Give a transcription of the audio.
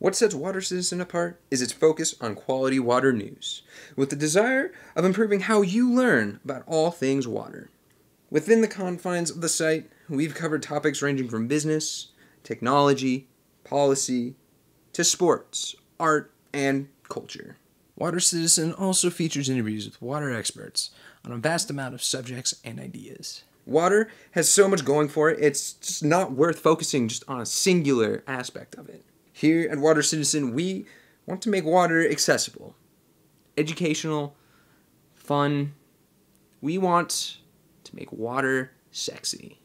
What sets Water Citizen apart is its focus on quality water news, with the desire of improving how you learn about all things water. Within the confines of the site, we've covered topics ranging from business, technology, policy, to sports, art, and culture. Water Citizen also features interviews with water experts on a vast amount of subjects and ideas. Water has so much going for it, it's just not worth focusing just on a singular aspect of it. Here at Water Citizen, we want to make water accessible, educational, fun. We want to make water sexy.